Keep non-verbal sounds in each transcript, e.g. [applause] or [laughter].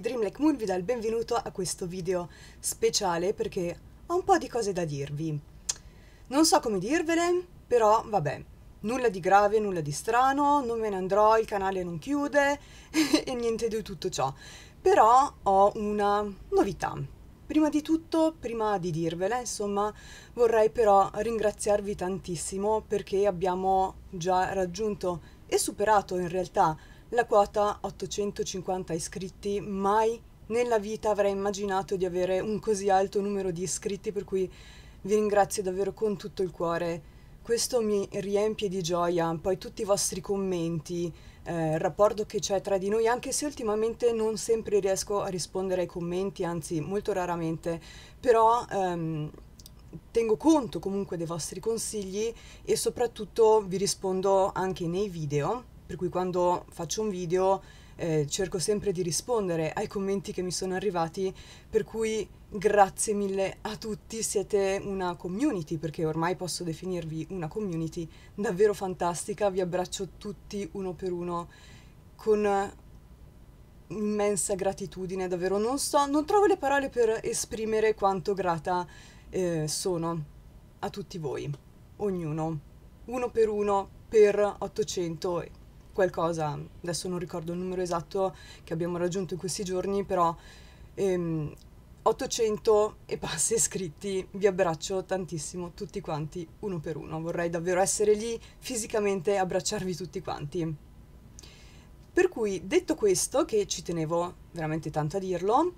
di Like Moon vi dà il benvenuto a questo video speciale perché ho un po' di cose da dirvi. Non so come dirvele, però vabbè, nulla di grave, nulla di strano, non me ne andrò, il canale non chiude [laughs] e niente di tutto ciò. Però ho una novità. Prima di tutto, prima di dirvela, insomma, vorrei però ringraziarvi tantissimo perché abbiamo già raggiunto e superato in realtà la quota 850 iscritti, mai nella vita avrei immaginato di avere un così alto numero di iscritti, per cui vi ringrazio davvero con tutto il cuore. Questo mi riempie di gioia, poi tutti i vostri commenti, eh, il rapporto che c'è tra di noi, anche se ultimamente non sempre riesco a rispondere ai commenti, anzi molto raramente, però ehm, tengo conto comunque dei vostri consigli e soprattutto vi rispondo anche nei video per cui quando faccio un video eh, cerco sempre di rispondere ai commenti che mi sono arrivati, per cui grazie mille a tutti, siete una community, perché ormai posso definirvi una community davvero fantastica, vi abbraccio tutti uno per uno con immensa gratitudine, davvero non so, non trovo le parole per esprimere quanto grata eh, sono a tutti voi, ognuno, uno per uno, per 800 qualcosa, adesso non ricordo il numero esatto che abbiamo raggiunto in questi giorni, però ehm, 800 e passi [laughs] iscritti, vi abbraccio tantissimo tutti quanti uno per uno, vorrei davvero essere lì fisicamente, e abbracciarvi tutti quanti. Per cui detto questo, che ci tenevo veramente tanto a dirlo,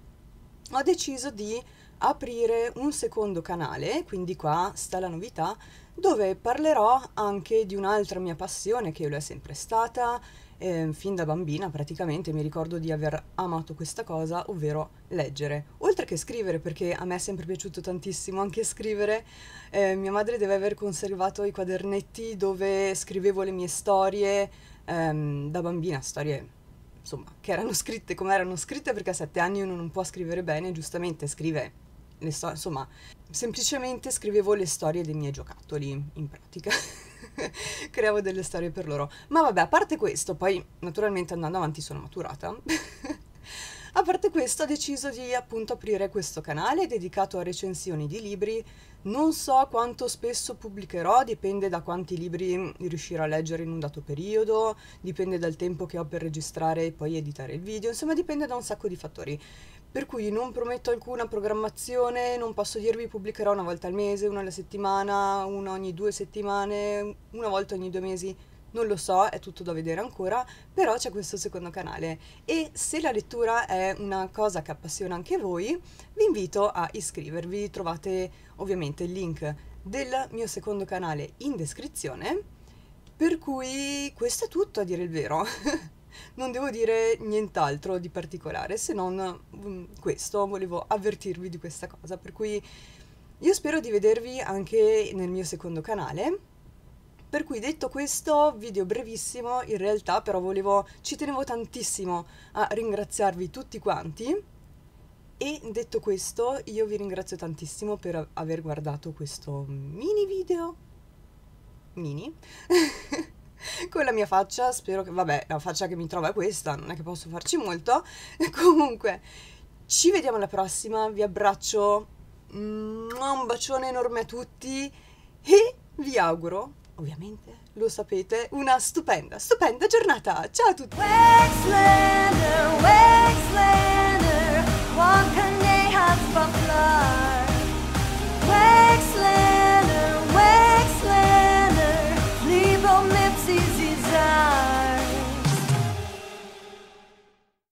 ho deciso di aprire un secondo canale, quindi qua sta la novità, dove parlerò anche di un'altra mia passione che lo è sempre stata, eh, fin da bambina praticamente mi ricordo di aver amato questa cosa, ovvero leggere. Oltre che scrivere, perché a me è sempre piaciuto tantissimo anche scrivere, eh, mia madre deve aver conservato i quadernetti dove scrivevo le mie storie ehm, da bambina, storie insomma, che erano scritte come erano scritte perché a sette anni uno non può scrivere bene, giustamente scrive sto- insomma, semplicemente scrivevo le storie dei miei giocattoli, in pratica. [laughs] Creavo delle storie per loro. Ma vabbè, a parte questo, poi naturalmente andando avanti sono maturata [laughs] A parte questo ho deciso di appunto aprire questo canale dedicato a recensioni di libri, non so quanto spesso pubblicherò, dipende da quanti libri riuscirò a leggere in un dato periodo, dipende dal tempo che ho per registrare e poi editare il video, insomma dipende da un sacco di fattori. Per cui non prometto alcuna programmazione, non posso dirvi pubblicherò una volta al mese, una alla settimana, una ogni due settimane, una volta ogni due mesi, non lo so, è tutto da vedere ancora, però c'è questo secondo canale e se la lettura è una cosa che appassiona anche voi, vi invito a iscrivervi, trovate ovviamente il link del mio secondo canale in descrizione, per cui questo è tutto a dire il vero. [laughs] non devo dire nient'altro di particolare se non mm, questo, volevo avvertirvi di questa cosa, per cui io spero di vedervi anche nel mio secondo canale per cui detto questo, video brevissimo, in realtà però volevo, ci tenevo tantissimo a ringraziarvi tutti quanti. E detto questo, io vi ringrazio tantissimo per aver guardato questo mini video. Mini. [laughs] con la mia faccia, spero che, vabbè, la faccia che mi trova è questa, non è che posso farci molto. [laughs] Comunque, ci vediamo alla prossima, vi abbraccio, un bacione enorme a tutti e vi auguro ovviamente, lo sapete, una stupenda, stupenda giornata. Ciao a tutti! Wexler.